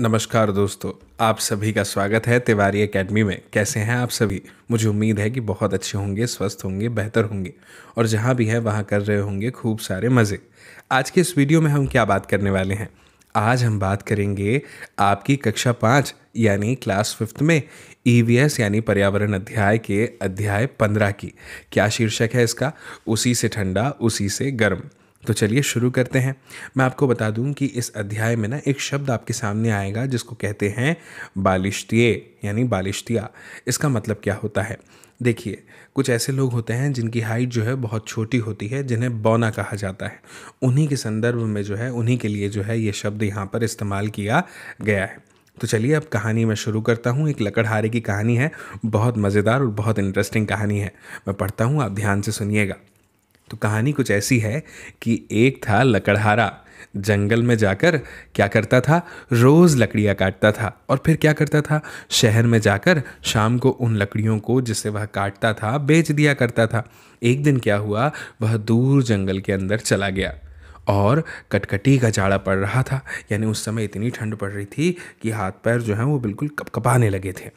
नमस्कार दोस्तों आप सभी का स्वागत है तिवारी एकेडमी में कैसे हैं आप सभी मुझे उम्मीद है कि बहुत अच्छे होंगे स्वस्थ होंगे बेहतर होंगे और जहाँ भी है वहाँ कर रहे होंगे खूब सारे मज़े आज के इस वीडियो में हम क्या बात करने वाले हैं आज हम बात करेंगे आपकी कक्षा पाँच यानी क्लास फिफ्थ में ई e यानी पर्यावरण अध्याय के अध्याय पंद्रह की क्या शीर्षक है इसका उसी से ठंडा उसी से गर्म तो चलिए शुरू करते हैं मैं आपको बता दूं कि इस अध्याय में ना एक शब्द आपके सामने आएगा जिसको कहते हैं बालिश्तिये यानी बालिश्तिया इसका मतलब क्या होता है देखिए कुछ ऐसे लोग होते हैं जिनकी हाइट जो है बहुत छोटी होती है जिन्हें बौना कहा जाता है उन्हीं के संदर्भ में जो है उन्हीं के लिए जो है ये शब्द यहाँ पर इस्तेमाल किया गया है तो चलिए अब कहानी मैं शुरू करता हूँ एक लकड़हारे की कहानी है बहुत मज़ेदार और बहुत इंटरेस्टिंग कहानी है मैं पढ़ता हूँ आप ध्यान से सुनिएगा तो कहानी कुछ ऐसी है कि एक था लकड़हारा जंगल में जाकर क्या करता था रोज़ लकड़ियाँ काटता था और फिर क्या करता था शहर में जाकर शाम को उन लकड़ियों को जिसे वह काटता था बेच दिया करता था एक दिन क्या हुआ वह दूर जंगल के अंदर चला गया और कटकटी का जाड़ा पड़ रहा था यानी उस समय इतनी ठंड पड़ रही थी कि हाथ पैर जो हैं वो बिल्कुल कपकपाने लगे थे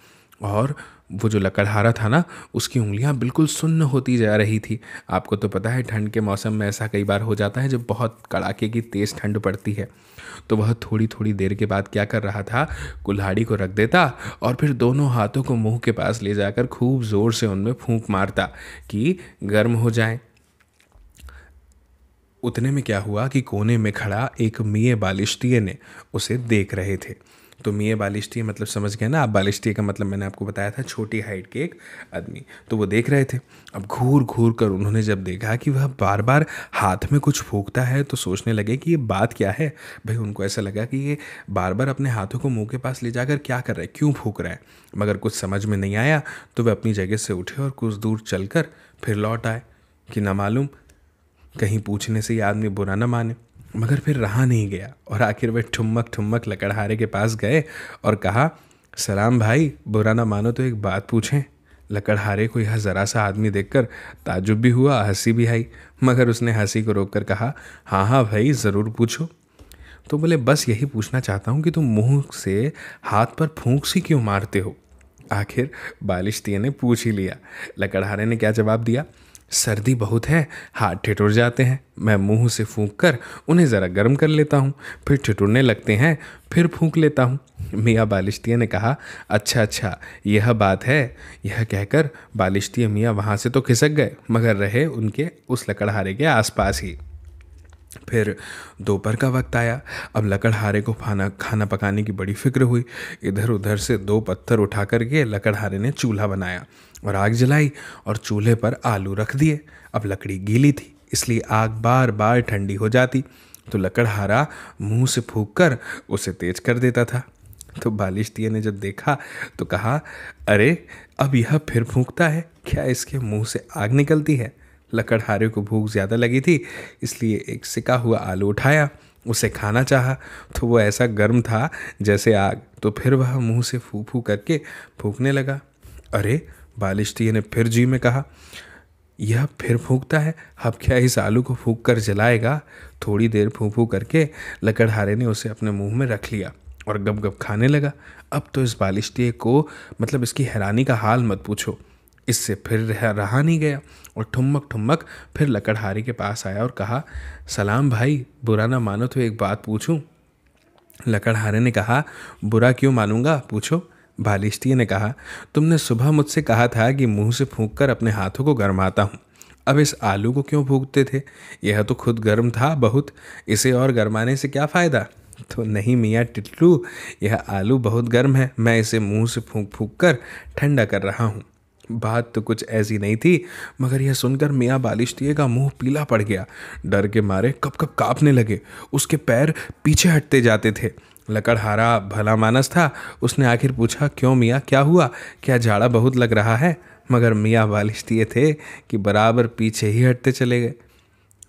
और वो जो लकड़हारा था ना उसकी उंगलियां बिल्कुल सुन्न होती जा रही थी आपको तो पता है ठंड के मौसम में ऐसा कई बार हो जाता है जब बहुत कड़ाके की तेज़ ठंड पड़ती है तो वह थोड़ी थोड़ी देर के बाद क्या कर रहा था कुल्हाड़ी को रख देता और फिर दोनों हाथों को मुंह के पास ले जाकर खूब ज़ोर से उनमें फूंक मारता कि गर्म हो जाए उतने में क्या हुआ कि कोने में खड़ा एक मिये बालिश्तीय ने उसे देख रहे थे तो मियाँ बालिश्ती मतलब समझ गए ना आप बालिश्ती का मतलब मैंने आपको बताया था छोटी हाइट के एक आदमी तो वो देख रहे थे अब घूर घूर कर उन्होंने जब देखा कि वह बार बार हाथ में कुछ फूकता है तो सोचने लगे कि ये बात क्या है भाई उनको ऐसा लगा कि ये बार बार अपने हाथों को मुँह के पास ले जाकर क्या कर रहा है क्यों फूक रहा है मगर कुछ समझ में नहीं आया तो वे अपनी जगह से उठे और कुछ दूर चल फिर लौट आए कि ना मालूम कहीं पूछने से ये आदमी बुरा ना माने मगर फिर रहा नहीं गया और आखिर वे ठुमक ठुमक लकड़हारे के पास गए और कहा सलाम भाई बुरा ना मानो तो एक बात पूछें लकड़हारे को यह ज़रा सा आदमी देखकर ताजुब भी हुआ हंसी भी आई मगर उसने हंसी को रोककर कहा हाँ हाँ भाई ज़रूर पूछो तो बोले बस यही पूछना चाहता हूँ कि तुम मुँह से हाथ पर फूंक सी क्यों मारते हो आखिर बालिश्ती ने पूछ ही लिया लकड़हारे ने क्या जवाब दिया सर्दी बहुत है हाथ ठिठुर जाते हैं मैं मुंह से फूंक कर उन्हें ज़रा गर्म कर लेता हूँ फिर ठिठुरने लगते हैं फिर फूंक लेता हूँ मियाँ बालिश्तिया ने कहा अच्छा अच्छा यह बात है यह कहकर बालिश्तिया मियाँ वहाँ से तो खिसक गए मगर रहे उनके उस लकड़हारे के आसपास ही फिर दोपहर का वक्त आया अब लकड़हारे को खाना खाना पकाने की बड़ी फिक्र हुई इधर उधर से दो पत्थर उठा करके लकड़हारे ने चूल्हा बनाया और आग जलाई और चूल्हे पर आलू रख दिए अब लकड़ी गीली थी इसलिए आग बार बार ठंडी हो जाती तो लकड़हारा मुंह से फूक कर उसे तेज कर देता था तो बालिश्तिया ने जब देखा तो कहा अरे अब यह फिर फूकता है क्या इसके मुंह से आग निकलती है लकड़हारे को भूख ज़्यादा लगी थी इसलिए एक सिका हुआ आलू उठाया उसे खाना चाहा तो वो ऐसा गर्म था जैसे आग तो फिर वह मुंह से फू फू करके फूकने लगा अरे बालिश्ती ने फिर जी में कहा यह फिर फूकता है अब क्या इस आलू को फूक कर जलाएगा थोड़ी देर फू फू करके लकड़हारे ने उसे अपने मुंह में रख लिया और गप गप खाने लगा अब तो इस बालिश्ती को मतलब इसकी हैरानी का हाल मत पूछो इससे फिर रहा, रहा नहीं गया और ठुमक ठुमक फिर लकड़हारी के पास आया और कहा सलाम भाई बुरा ना मानो तो एक बात पूछूं लकड़हारे ने कहा बुरा क्यों मानूंगा पूछो बालिश्ती ने कहा तुमने सुबह मुझसे कहा था कि मुंह से फूंक कर अपने हाथों को गर्माता हूँ अब इस आलू को क्यों फूकते थे यह तो खुद गर्म था बहुत इसे और गर्माने से क्या फ़ायदा तो नहीं मियाँ टिटलू यह आलू बहुत गर्म है मैं इसे मुंह से फूंक फूंक कर ठंडा कर रहा हूँ बात तो कुछ ऐसी नहीं थी मगर यह सुनकर मियाँ बालिश्ती का मुंह पीला पड़ गया डर के मारे कब कब काँपने लगे उसके पैर पीछे हटते जाते थे लकड़हारा भला मानस था उसने आखिर पूछा क्यों मियाँ क्या हुआ क्या झाड़ा बहुत लग रहा है मगर मियाँ बालिश्ती थे कि बराबर पीछे ही हटते चले गए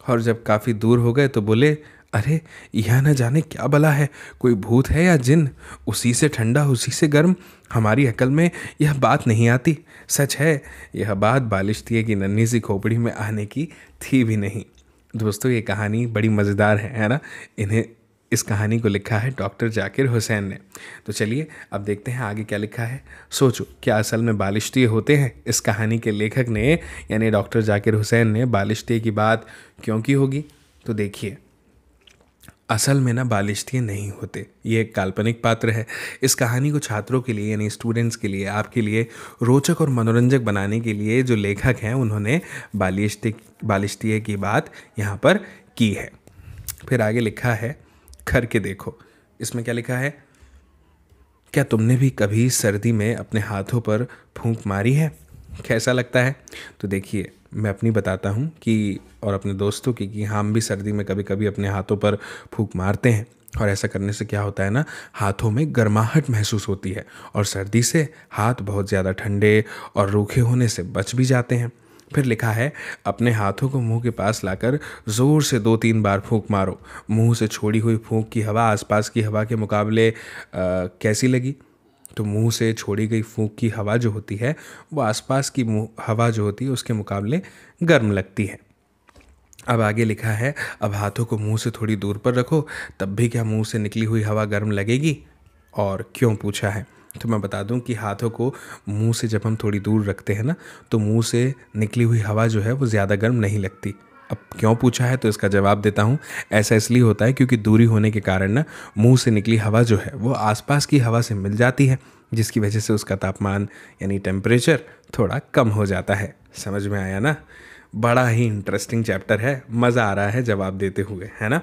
और जब काफ़ी दूर हो गए तो बोले अरे यह न जाने क्या बला है कोई भूत है या जिन उसी से ठंडा उसी से गर्म हमारी अकल में यह बात नहीं आती सच है यह बात बालिश्तिए की नन्ही सी खोपड़ी में आने की थी भी नहीं दोस्तों ये कहानी बड़ी मज़ेदार है है ना इन्हें इस कहानी को लिखा है डॉक्टर जाकिर हुसैन ने तो चलिए अब देखते हैं आगे क्या लिखा है सोचो क्या असल में बालिश्ती होते हैं इस कहानी के लेखक ने यानी डॉक्टर जाकिर हुसैन ने बालिश्ती की बात क्यों की होगी तो देखिए असल में ना बालिश्ती नहीं होते ये एक काल्पनिक पात्र है इस कहानी को छात्रों के लिए यानी स्टूडेंट्स के लिए आपके लिए रोचक और मनोरंजक बनाने के लिए जो लेखक हैं उन्होंने बालिश्ती बालिश्ती की बात यहाँ पर की है फिर आगे लिखा है करके देखो इसमें क्या लिखा है क्या तुमने भी कभी सर्दी में अपने हाथों पर फूंक मारी है कैसा लगता है तो देखिए मैं अपनी बताता हूँ कि और अपने दोस्तों की कि हम भी सर्दी में कभी कभी अपने हाथों पर फूक मारते हैं और ऐसा करने से क्या होता है ना हाथों में गर्माहट महसूस होती है और सर्दी से हाथ बहुत ज़्यादा ठंडे और रूखे होने से बच भी जाते हैं फिर लिखा है अपने हाथों को मुंह के पास लाकर ज़ोर से दो तीन बार फूंक मारो मुंह से छोड़ी हुई फूंक की हवा आसपास की हवा के मुकाबले आ, कैसी लगी तो मुंह से छोड़ी गई फूंक की हवा जो होती है वो आसपास की हवा जो होती है उसके मुकाबले गर्म लगती है अब आगे लिखा है अब हाथों को मुंह से थोड़ी दूर पर रखो तब भी क्या मुंह से निकली हुई हवा गर्म लगेगी और क्यों पूछा है तो मैं बता दूं कि हाथों को मुंह से जब हम थोड़ी दूर रखते हैं ना तो मुंह से निकली हुई हवा जो है वो ज़्यादा गर्म नहीं लगती अब क्यों पूछा है तो इसका जवाब देता हूँ ऐसा इसलिए होता है क्योंकि दूरी होने के कारण ना मुंह से निकली हवा जो है वो आसपास की हवा से मिल जाती है जिसकी वजह से उसका तापमान यानी टेम्परेचर थोड़ा कम हो जाता है समझ में आया ना बड़ा ही इंटरेस्टिंग चैप्टर है मज़ा आ रहा है जवाब देते हुए है ना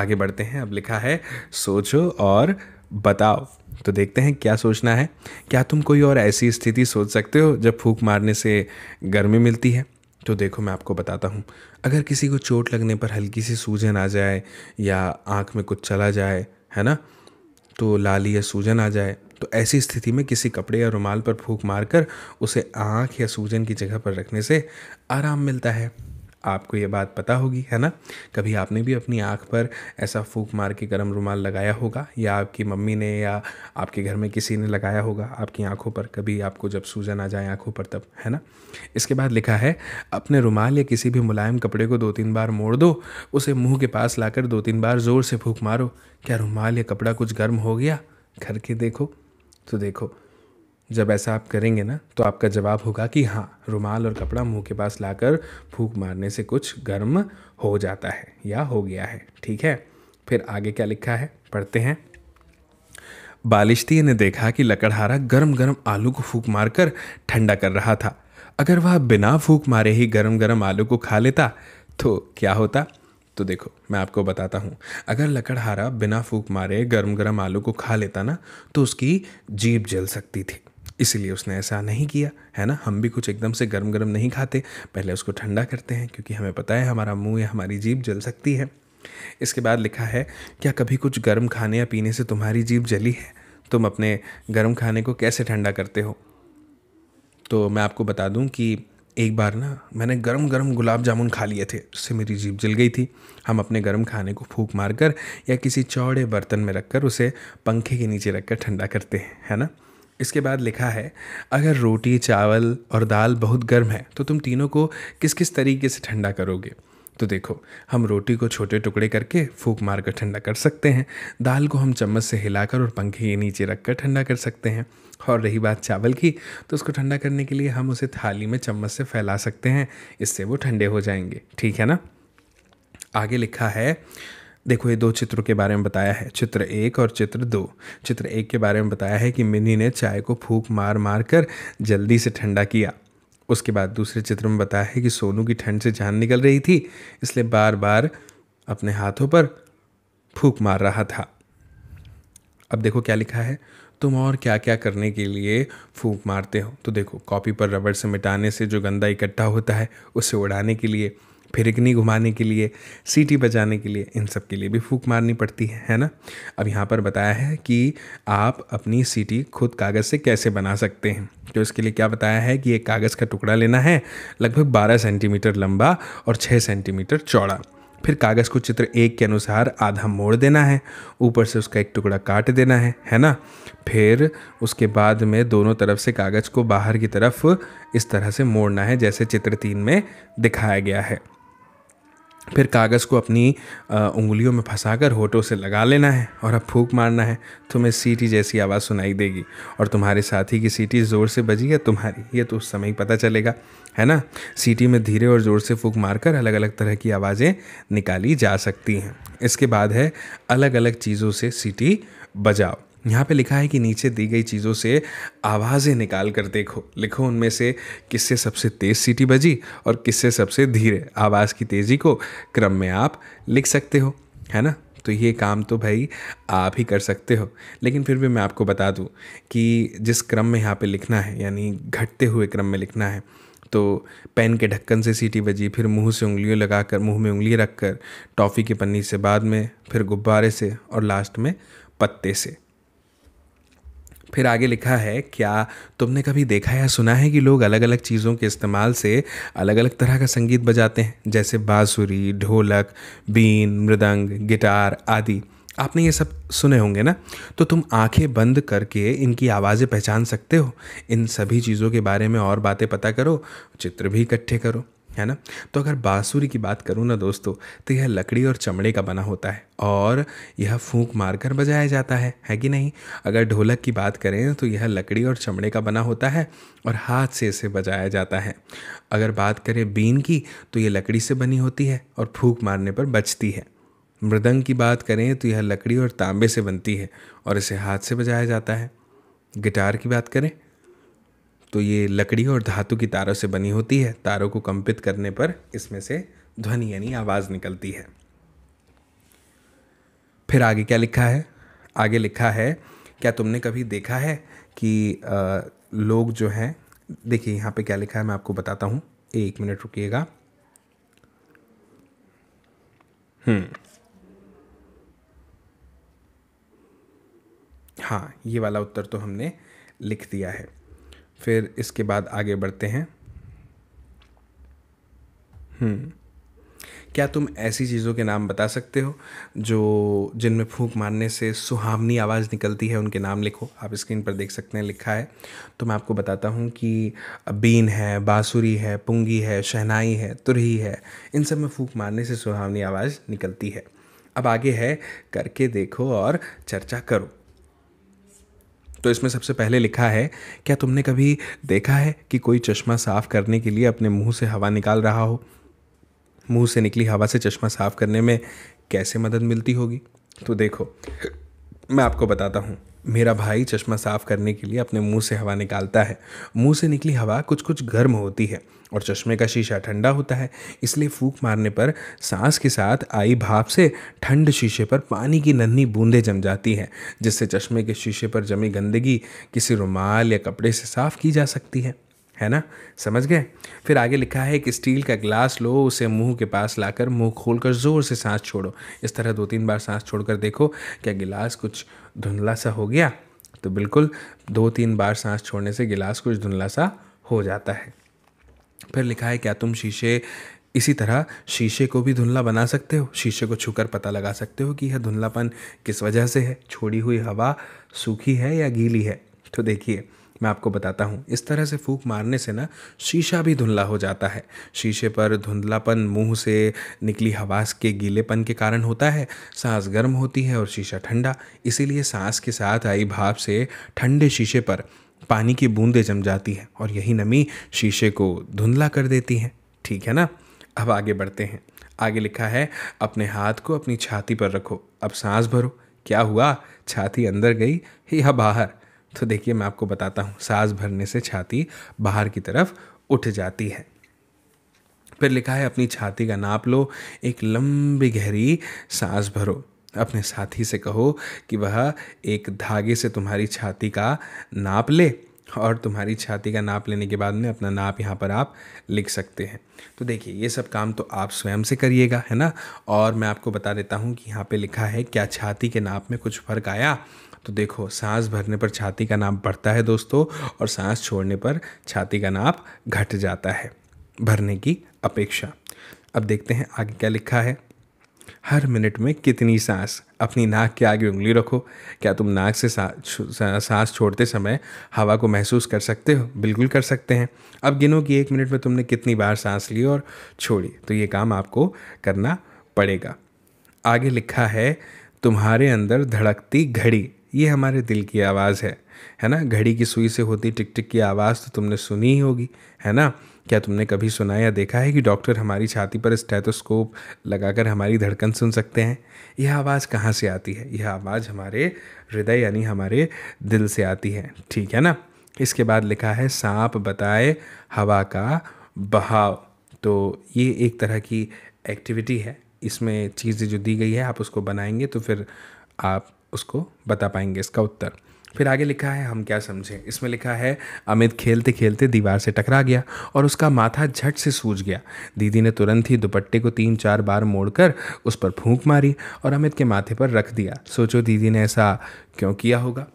आगे बढ़ते हैं अब लिखा है सोचो और बताओ तो देखते हैं क्या सोचना है क्या तुम कोई और ऐसी स्थिति सोच सकते हो जब फूक मारने से गर्मी मिलती है तो देखो मैं आपको बताता हूँ अगर किसी को चोट लगने पर हल्की सी सूजन आ जाए या आँख में कुछ चला जाए है ना तो लाली या सूजन आ जाए तो ऐसी स्थिति में किसी कपड़े या रुमाल पर फूंक मारकर उसे आँख या सूजन की जगह पर रखने से आराम मिलता है आपको ये बात पता होगी है ना कभी आपने भी अपनी आँख पर ऐसा फूक मार के गर्म रुमाल लगाया होगा या आपकी मम्मी ने या आपके घर में किसी ने लगाया होगा आपकी आँखों पर कभी आपको जब सूजन आ जाए आँखों पर तब है ना इसके बाद लिखा है अपने रुमाल या किसी भी मुलायम कपड़े को दो तीन बार मोड़ दो उसे मुँह के पास लाकर दो तीन बार ज़ोर से फूक मारो क्या रुमाल या कपड़ा कुछ गर्म हो गया घर के देखो तो देखो जब ऐसा आप करेंगे ना तो आपका जवाब होगा कि हाँ रुमाल और कपड़ा मुंह के पास लाकर फूक मारने से कुछ गर्म हो जाता है या हो गया है ठीक है फिर आगे क्या लिखा है पढ़ते हैं बालिश्ती ने देखा कि लकड़हारा गर्म गर्म आलू को फूक मारकर ठंडा कर रहा था अगर वह बिना फूक मारे ही गर्म गर्म आलू को खा लेता तो क्या होता तो देखो मैं आपको बताता हूँ अगर लकड़हारा बिना फूक मारे गर्म गर्म आलू को खा लेता ना तो उसकी जीप जल सकती थी इसीलिए उसने ऐसा नहीं किया है ना हम भी कुछ एकदम से गर्म गर्म नहीं खाते पहले उसको ठंडा करते हैं क्योंकि हमें पता है हमारा मुंह या हमारी जीभ जल सकती है इसके बाद लिखा है क्या कभी कुछ गर्म खाने या पीने से तुम्हारी जीभ जली है तुम अपने गर्म खाने को कैसे ठंडा करते हो तो मैं आपको बता दूं कि एक बार ना मैंने गरम गरम गुलाब जामुन खा लिए थे जिससे मेरी जीभ जल गई थी हम अपने गरम खाने को फूक मार कर या किसी चौड़े बर्तन में रखकर उसे पंखे के नीचे रखकर ठंडा करते हैं है ना इसके बाद लिखा है अगर रोटी चावल और दाल बहुत गर्म है तो तुम तीनों को किस किस तरीके से ठंडा करोगे तो देखो हम रोटी को छोटे टुकड़े करके फूक मार कर ठंडा कर सकते हैं दाल को हम चम्मच से हिलाकर और पंखे के नीचे रख कर ठंडा कर सकते हैं और रही बात चावल की तो उसको ठंडा करने के लिए हम उसे थाली में चम्मच से फैला सकते हैं इससे वो ठंडे हो जाएंगे ठीक है ना आगे लिखा है देखो ये दो चित्रों के बारे में बताया है चित्र एक और चित्र दो चित्र एक के बारे में बताया है कि मिनी ने चाय को फूक मार मार कर जल्दी से ठंडा किया उसके बाद दूसरे चित्र में बताया है कि सोनू की ठंड से जान निकल रही थी इसलिए बार बार अपने हाथों पर फूक मार रहा था अब देखो क्या लिखा है तुम और क्या क्या करने के लिए फूंक मारते हो तो देखो कॉपी पर रबड़ से मिटाने से जो गंदा इकट्ठा होता है उसे उड़ाने के लिए फिरकनी घुमाने के लिए सीटी बजाने के लिए इन सब के लिए भी फूक मारनी पड़ती है है ना अब यहाँ पर बताया है कि आप अपनी सीटी खुद कागज़ से कैसे बना सकते हैं तो इसके लिए क्या बताया है कि एक कागज़ का टुकड़ा लेना है लगभग 12 सेंटीमीटर लंबा और 6 सेंटीमीटर चौड़ा फिर कागज़ को चित्र एक के अनुसार आधा मोड़ देना है ऊपर से उसका एक टुकड़ा काट देना है है ना फिर उसके बाद में दोनों तरफ से कागज़ को बाहर की तरफ इस तरह से मोड़ना है जैसे चित्र तीन में दिखाया गया है फिर कागज़ को अपनी उंगलियों में फंसाकर होठों से लगा लेना है और अब फूक मारना है तुम्हें सीटी जैसी आवाज़ सुनाई देगी और तुम्हारे साथी की सीटी ज़ोर से बजी है तुम्हारी ये तो उस समय ही पता चलेगा है ना सीटी में धीरे और ज़ोर से फूक मारकर अलग अलग तरह की आवाज़ें निकाली जा सकती हैं इसके बाद है अलग अलग चीज़ों से सीटी बजाओ यहाँ पे लिखा है कि नीचे दी गई चीज़ों से आवाज़ें निकाल कर देखो लिखो उनमें से किससे सबसे तेज़ सीटी बजी और किससे सबसे धीरे आवाज़ की तेज़ी को क्रम में आप लिख सकते हो है ना तो ये काम तो भाई आप ही कर सकते हो लेकिन फिर भी मैं आपको बता दूँ कि जिस क्रम में यहाँ पे लिखना है यानी घटते हुए क्रम में लिखना है तो पेन के ढक्कन से सीटी बजी फिर मुंह से उंगलियों लगाकर मुंह में उंगली रखकर टॉफ़ी की पन्नी से बाद में फिर गुब्बारे से और लास्ट में पत्ते से फिर आगे लिखा है क्या तुमने कभी देखा या सुना है कि लोग अलग अलग चीज़ों के इस्तेमाल से अलग अलग तरह का संगीत बजाते हैं जैसे बाँसुरी ढोलक बीन मृदंग गिटार आदि आपने ये सब सुने होंगे ना तो तुम आंखें बंद करके इनकी आवाज़ें पहचान सकते हो इन सभी चीज़ों के बारे में और बातें पता करो चित्र भी इकट्ठे करो है ना तो अगर बांसुरी की बात करूँ ना दोस्तों तो यह लकड़ी और चमड़े का बना होता है और यह फूंक मारकर बजाया जाता है है कि नहीं अगर ढोलक की बात करें तो यह लकड़ी और चमड़े का बना होता है और हाथ से इसे बजाया जाता है अगर बात करें बीन की तो यह लकड़ी से बनी होती है और फूंक मारने पर बचती है मृदंग की बात करें तो यह लकड़ी और तांबे से बनती है और इसे हाथ से बजाया जाता है गिटार की बात करें तो ये लकड़ी और धातु की तारों से बनी होती है तारों को कंपित करने पर इसमें से ध्वनि यानी आवाज़ निकलती है फिर आगे क्या लिखा है आगे लिखा है क्या तुमने कभी देखा है कि आ, लोग जो हैं देखिए यहाँ पे क्या लिखा है मैं आपको बताता हूँ एक मिनट रुकिएगा हम्म हाँ ये वाला उत्तर तो हमने लिख दिया है फिर इसके बाद आगे बढ़ते हैं हम्म। क्या तुम ऐसी चीज़ों के नाम बता सकते हो जो जिनमें फूंक मारने से सुहावनी आवाज़ निकलती है उनके नाम लिखो आप स्क्रीन पर देख सकते हैं लिखा है तो मैं आपको बताता हूँ कि बीन है बाँसुरी है पुंगी है शहनाई है तुरही है इन सब में फूंक मारने से सुहावनी आवाज़ निकलती है अब आगे है करके देखो और चर्चा करो तो इसमें सबसे पहले लिखा है क्या तुमने कभी देखा है कि कोई चश्मा साफ़ करने के लिए अपने मुंह से हवा निकाल रहा हो मुंह से निकली हवा से चश्मा साफ़ करने में कैसे मदद मिलती होगी तो देखो मैं आपको बताता हूँ मेरा भाई चश्मा साफ करने के लिए अपने मुंह से हवा निकालता है मुंह से निकली हवा कुछ कुछ गर्म होती है और चश्मे का शीशा ठंडा होता है इसलिए फूक मारने पर सांस के साथ आई भाप से ठंड शीशे पर पानी की नन्ही बूंदें जम जाती हैं जिससे चश्मे के शीशे पर जमी गंदगी किसी रुमाल या कपड़े से साफ की जा सकती है है ना समझ गए फिर आगे लिखा है कि स्टील का ग्लास लो उसे मुंह के पास लाकर मुंह खोलकर ज़ोर से सांस छोड़ो इस तरह दो तीन बार सांस छोड़कर देखो क्या गिलास कुछ धुंधला सा हो गया तो बिल्कुल दो तीन बार सांस छोड़ने से गिलास कुछ धुंधला सा हो जाता है फिर लिखा है क्या तुम शीशे इसी तरह शीशे को भी धुंधला बना सकते हो शीशे को छूकर पता लगा सकते हो कि यह धुंधलापन किस वजह से है छोड़ी हुई हवा सूखी है या गीली है तो देखिए मैं आपको बताता हूँ इस तरह से फूक मारने से ना शीशा भी धुंधला हो जाता है शीशे पर धुंधलापन मुंह से निकली हवास के गीलेपन के कारण होता है सांस गर्म होती है और शीशा ठंडा इसीलिए सांस के साथ आई भाप से ठंडे शीशे पर पानी की बूंदें जम जाती हैं और यही नमी शीशे को धुंधला कर देती हैं ठीक है ना अब आगे बढ़ते हैं आगे लिखा है अपने हाथ को अपनी छाती पर रखो अब सांस भरो क्या हुआ छाती अंदर गई या बाहर तो देखिए मैं आपको बताता हूँ सांस भरने से छाती बाहर की तरफ उठ जाती है फिर लिखा है अपनी छाती का नाप लो एक लंबी गहरी सांस भरो अपने साथी से कहो कि वह एक धागे से तुम्हारी छाती का नाप ले और तुम्हारी छाती का नाप लेने के बाद में अपना नाप यहाँ पर आप लिख सकते हैं तो देखिए ये सब काम तो आप स्वयं से करिएगा है ना और मैं आपको बता देता हूँ कि यहाँ पे लिखा है क्या छाती के नाप में कुछ फ़र्क आया तो देखो सांस भरने पर छाती का नाप बढ़ता है दोस्तों और सांस छोड़ने पर छाती का नाप घट जाता है भरने की अपेक्षा अब देखते हैं आगे क्या लिखा है हर मिनट में कितनी सांस अपनी नाक के आगे उंगली रखो क्या तुम नाक से सांस छोड़ते समय हवा को महसूस कर सकते हो बिल्कुल कर सकते हैं अब गिनो कि एक मिनट में तुमने कितनी बार सांस ली और छोड़ी तो ये काम आपको करना पड़ेगा आगे लिखा है तुम्हारे अंदर धड़कती घड़ी ये हमारे दिल की आवाज़ है है ना घड़ी की सुई से होती टिक टिक की आवाज़ तो तुमने सुनी ही होगी है ना क्या तुमने कभी सुना या देखा है कि डॉक्टर हमारी छाती पर स्टेथोस्कोप लगाकर हमारी धड़कन सुन सकते हैं यह आवाज़ कहाँ से आती है यह आवाज़ हमारे हृदय यानी हमारे दिल से आती है ठीक है ना इसके बाद लिखा है सांप बताए हवा का बहाव तो ये एक तरह की एक्टिविटी है इसमें चीज़ें जो दी गई है आप उसको बनाएंगे तो फिर आप उसको बता पाएंगे इसका उत्तर फिर आगे लिखा है हम क्या समझें इसमें लिखा है अमित खेलते खेलते दीवार से टकरा गया और उसका माथा झट से सूज गया दीदी ने तुरंत ही दुपट्टे को तीन चार बार मोड़कर उस पर फूंक मारी और अमित के माथे पर रख दिया सोचो दीदी ने ऐसा क्यों किया होगा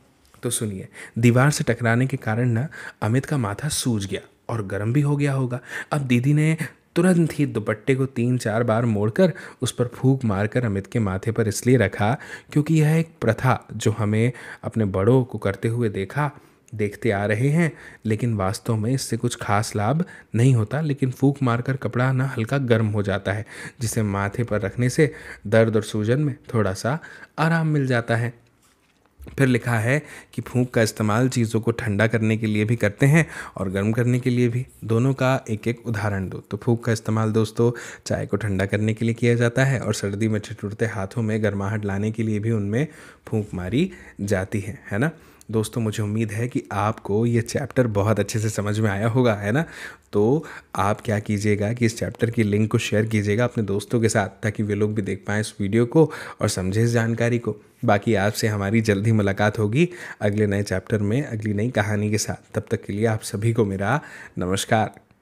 तो सुनिए दीवार से टकराने के कारण न अमित का माथा सूझ गया और गर्म भी हो गया होगा अब दीदी ने तुरंत ही दुपट्टे को तीन चार बार मोड़कर उस पर फूक मारकर अमित के माथे पर इसलिए रखा क्योंकि यह एक प्रथा जो हमें अपने बड़ों को करते हुए देखा देखते आ रहे हैं लेकिन वास्तव में इससे कुछ खास लाभ नहीं होता लेकिन फूक मारकर कपड़ा ना हल्का गर्म हो जाता है जिसे माथे पर रखने से दर्द और सूजन में थोड़ा सा आराम मिल जाता है फिर लिखा है कि फूंक का इस्तेमाल चीज़ों को ठंडा करने के लिए भी करते हैं और गर्म करने के लिए भी दोनों का एक एक उदाहरण दो तो फूंक का इस्तेमाल दोस्तों चाय को ठंडा करने के लिए किया जाता है और सर्दी में छिटुरते हाथों में गर्माहट लाने के लिए भी उनमें फूंक मारी जाती है है ना दोस्तों मुझे उम्मीद है कि आपको ये चैप्टर बहुत अच्छे से समझ में आया होगा है ना तो आप क्या कीजिएगा कि इस चैप्टर की लिंक को शेयर कीजिएगा अपने दोस्तों के साथ ताकि वे लोग भी देख पाएँ इस वीडियो को और समझें इस जानकारी को बाकी आपसे हमारी जल्द ही मुलाकात होगी अगले नए चैप्टर में अगली नई कहानी के साथ तब तक के लिए आप सभी को मेरा नमस्कार